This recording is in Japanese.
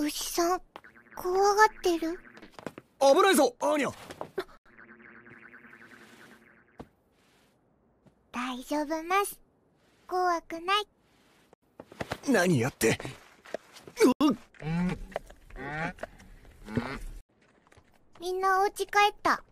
牛さん怖がってる危ないぞアーニャ大丈夫ます怖くない何やってっ、うんうん、みんなお家帰った